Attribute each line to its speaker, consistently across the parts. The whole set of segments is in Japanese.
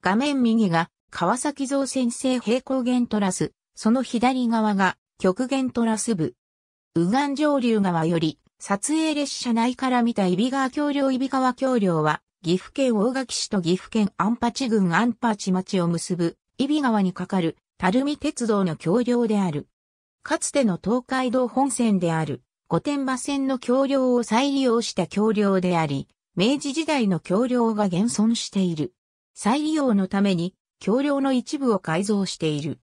Speaker 1: 画面右が川崎造船製平行弦トラス、その左側が極限トラス部。右岸上流側より、撮影列車内から見た伊比川橋梁伊比川橋梁は、岐阜県大垣市と岐阜県安八郡安八町を結ぶ、伊比川に架かる、垂水鉄道の橋梁である。かつての東海道本線である、御殿場線の橋梁を再利用した橋梁であり、明治時代の橋梁が現存している。再利用のために橋梁の一部を改造している。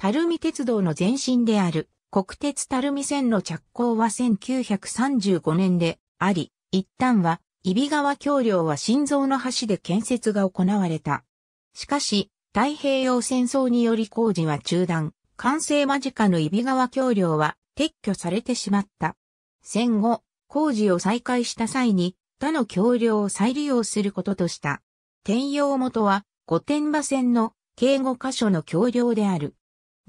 Speaker 1: 垂水鉄道の前身である国鉄垂水線の着工は1935年であり、一旦は伊比川橋梁は心臓の橋で建設が行われた。しかし、太平洋戦争により工事は中断、完成間近の伊比川橋梁は撤去されてしまった。戦後、工事を再開した際に他の橋梁を再利用することとした。転用元は御殿場線の計護箇所の橋梁である。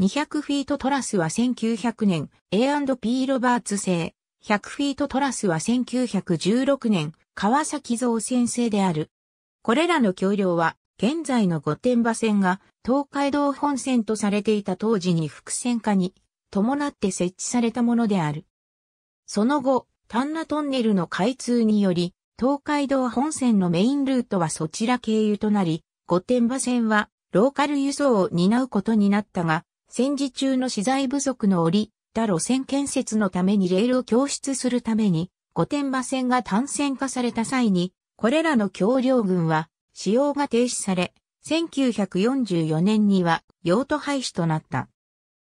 Speaker 1: 200フィートトラスは1900年 A&P ロバーツ製。100フィートトラスは1916年川崎造船製である。これらの橋梁は現在の御殿場線が東海道本線とされていた当時に複線化に伴って設置されたものである。その後、丹那トンネルの開通により、東海道本線のメインルートはそちら経由となり、御殿場線はローカル輸送を担うことになったが、戦時中の資材不足の折、他路線建設のためにレールを供出するために、御殿場線が単線化された際に、これらの橋梁群は使用が停止され、1944年には用途廃止となった。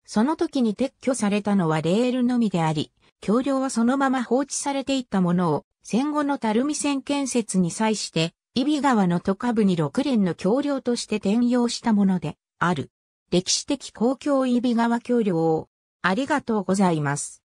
Speaker 1: その時に撤去されたのはレールのみであり、橋梁はそのまま放置されていったものを、戦後の垂水線建設に際して、伊比川の都下部に六連の橋梁として転用したもので、ある。歴史的公共伊比川橋梁を、ありがとうございます。